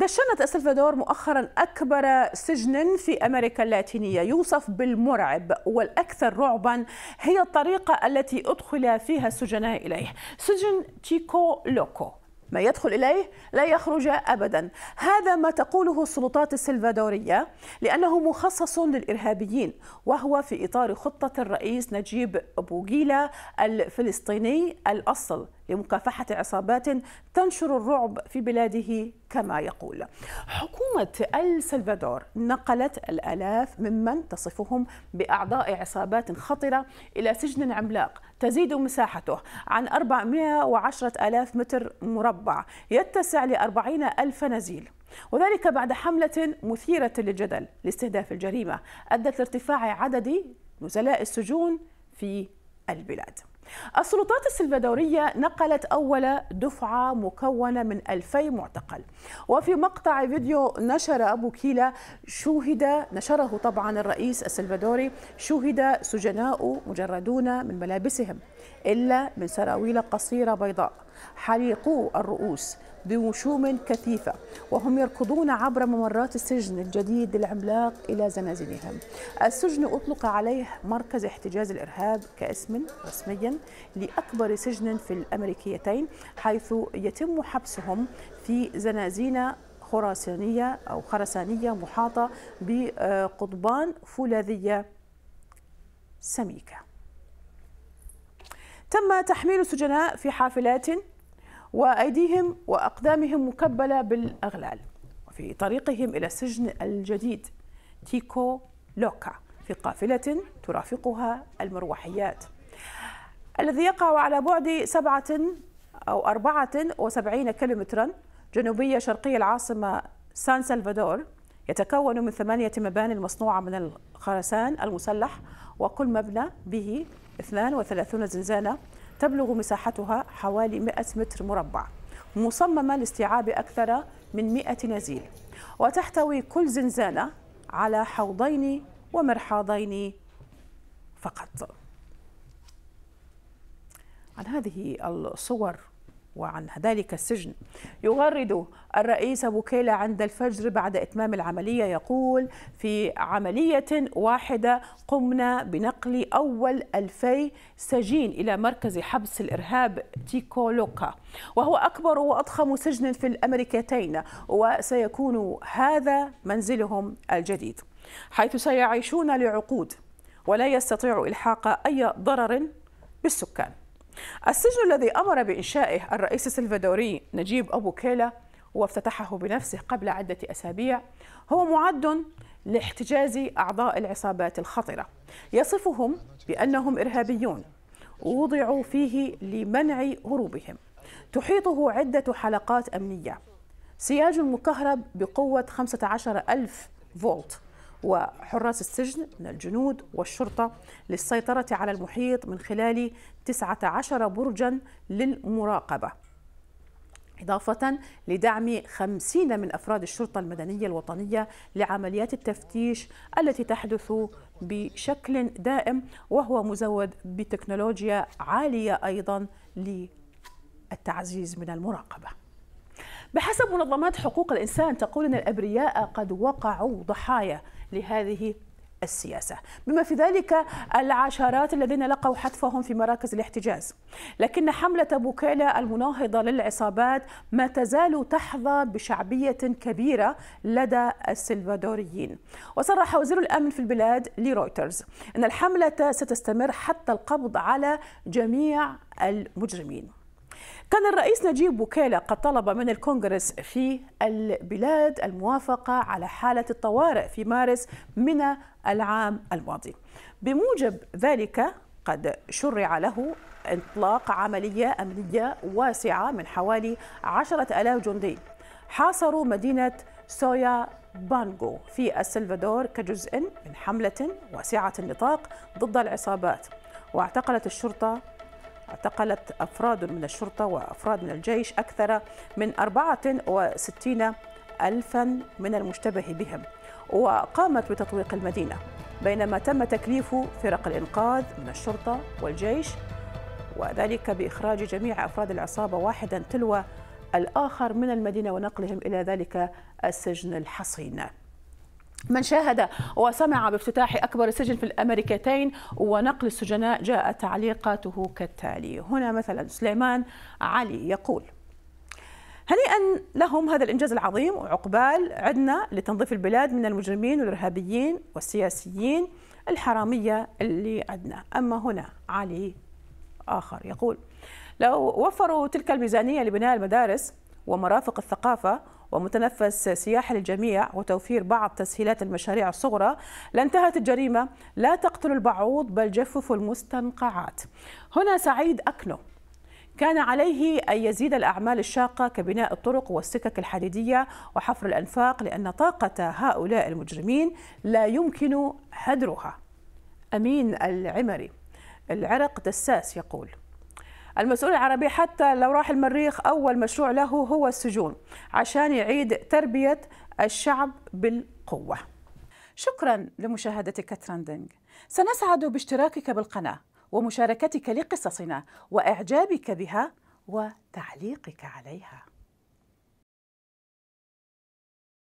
دشنت السلفادور مؤخرا أكبر سجن في أمريكا اللاتينية يوصف بالمرعب والأكثر رعبا هي الطريقة التي أدخل فيها السجناء إليه سجن تيكو لوكو ما يدخل إليه لا يخرج أبدا هذا ما تقوله السلطات السلفادورية لأنه مخصص للإرهابيين وهو في إطار خطة الرئيس نجيب بوغيلا الفلسطيني الأصل لمكافحة عصابات تنشر الرعب في بلاده كما يقول حكومة السلفادور نقلت الآلاف ممن تصفهم بأعضاء عصابات خطرة إلى سجن عملاق تزيد مساحته عن 410 ألاف متر مربع يتسع لأربعين ألف نزيل وذلك بعد حملة مثيرة للجدل لاستهداف الجريمة أدت لارتفاع عدد نزلاء السجون في البلاد السلطات السلفادورية نقلت أول دفعة مكونة من ألفي معتقل وفي مقطع فيديو نشر أبو كيلا شوهد نشره طبعا الرئيس السلفادوري شوهد سجناء مجردون من ملابسهم إلا من سراويل قصيرة بيضاء حليقو الرؤوس بوشوم كثيفة وهم يركضون عبر ممرات السجن الجديد العملاق إلى زنازينهم السجن أطلق عليه مركز احتجاز الإرهاب كاسم رسميا لأكبر سجن في الأمريكيتين حيث يتم حبسهم في زنازين خراسانية أو خرسانية محاطة بقضبان فولاذية سميكه تم تحميل السجناء في حافلات وأيديهم وأقدامهم مكبلة بالأغلال وفي طريقهم إلى السجن الجديد تيكو لوكا في قافلة ترافقها المروحيات الذي يقع على بعد سبعة أو أربعة وسبعين كيلومترا جنوبية شرقي العاصمة سان سلفادور يتكون من ثمانية مباني مصنوعة من الخرسان المسلح وكل مبنى به 32 زلزالة تبلغ مساحتها حوالي 100 متر مربع مصممة لاستيعاب أكثر من 100 نزيل وتحتوي كل زنزانة على حوضين ومرحاضين فقط عن هذه الصور وعن ذلك السجن يغرد الرئيس بوكيلا عند الفجر بعد إتمام العملية يقول في عملية واحدة قمنا بنقل أول ألفي سجين إلى مركز حبس الإرهاب تيكولوكا وهو أكبر وأضخم سجن في الأمريكتين وسيكون هذا منزلهم الجديد حيث سيعيشون لعقود ولا يستطيع إلحاق أي ضرر بالسكان السجن الذي أمر بإنشائه الرئيس السلفادوري نجيب أبو كيلا وافتتحه بنفسه قبل عدة أسابيع هو معد لاحتجاز أعضاء العصابات الخطرة يصفهم بأنهم إرهابيون ووضعوا فيه لمنع هروبهم تحيطه عدة حلقات أمنية سياج مكهرب بقوة 15 ألف فولت وحراس السجن من الجنود والشرطة للسيطرة على المحيط من خلال 19 برجا للمراقبة إضافة لدعم 50 من أفراد الشرطة المدنية الوطنية لعمليات التفتيش التي تحدث بشكل دائم وهو مزود بتكنولوجيا عالية أيضا للتعزيز من المراقبة بحسب منظمات حقوق الإنسان تقول أن الأبرياء قد وقعوا ضحايا لهذه السياسة بما في ذلك العشرات الذين لقوا حتفهم في مراكز الاحتجاز لكن حملة بوكيلا المناهضة للعصابات ما تزال تحظى بشعبية كبيرة لدى السلفادوريين وصرح وزير الأمن في البلاد لرويترز أن الحملة ستستمر حتى القبض على جميع المجرمين كان الرئيس نجيب بوكيلة قد طلب من الكونغرس في البلاد الموافقة على حالة الطوارئ في مارس من العام الماضي بموجب ذلك قد شرع له إطلاق عملية أمنية واسعة من حوالي عشرة ألاف جندي حاصروا مدينة سويا بانجو في السلفادور كجزء من حملة واسعة النطاق ضد العصابات واعتقلت الشرطة اعتقلت أفراد من الشرطة وأفراد من الجيش أكثر من 64 ألفا من المشتبه بهم وقامت بتطويق المدينة بينما تم تكليف فرق الإنقاذ من الشرطة والجيش وذلك بإخراج جميع أفراد العصابة واحدا تلو الآخر من المدينة ونقلهم إلى ذلك السجن الحصين من شاهد وسمع بافتتاح أكبر سجن في الأمريكتين ونقل السجناء جاء تعليقاته كالتالي هنا مثلا سليمان علي يقول هنيئا لهم هذا الإنجاز العظيم وعقبال عدنا لتنظيف البلاد من المجرمين والإرهابيين والسياسيين الحرامية اللي عدنا أما هنا علي آخر يقول لو وفروا تلك الميزانية لبناء المدارس ومرافق الثقافة ومتنفس سياحي للجميع وتوفير بعض تسهيلات المشاريع الصغرى لانتهت الجريمة لا تقتل البعوض بل جفف المستنقعات هنا سعيد أكنو كان عليه أن يزيد الأعمال الشاقة كبناء الطرق والسكك الحديدية وحفر الأنفاق لأن طاقة هؤلاء المجرمين لا يمكن هدرها أمين العمري العرق دساس يقول المسؤول العربي حتى لو راح المريخ أول مشروع له هو السجون عشان يعيد تربية الشعب بالقوة شكرا لمشاهدتك ترندنج سنسعد باشتراكك بالقناة ومشاركتك لقصصنا وإعجابك بها وتعليقك عليها